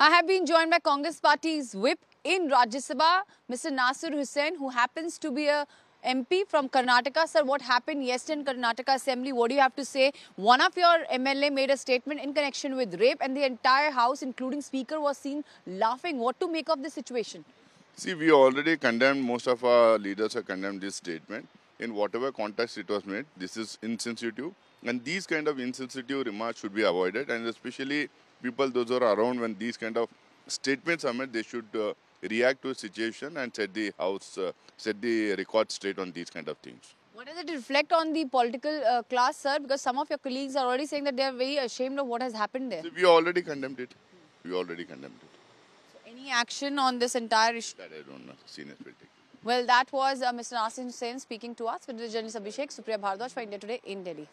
I have been joined by Congress Party's whip in Rajya Sabha, Mr. Nasir Hussain, who happens to be a MP from Karnataka. Sir, what happened yesterday in Karnataka Assembly? What do you have to say? One of your MLA made a statement in connection with rape and the entire House, including Speaker, was seen laughing. What to make of this situation? See, we already condemned, most of our leaders have condemned this statement in whatever context it was made. This is insensitive, and these kind of insensitive remarks should be avoided. And especially people those are around when these kind of statements are made, they should uh, react to a situation and set the house, uh, set the record straight on these kind of things. What does it reflect on the political uh, class, sir? Because some of your colleagues are already saying that they are very ashamed of what has happened there. we already condemned it. We already condemned it. So any action on this entire issue? That I don't know. Seniors will take. Well, that was uh, Mr. Nasim Singh speaking to us with the journalist Abhishek Supriya Bhardwaj for India Today in Delhi.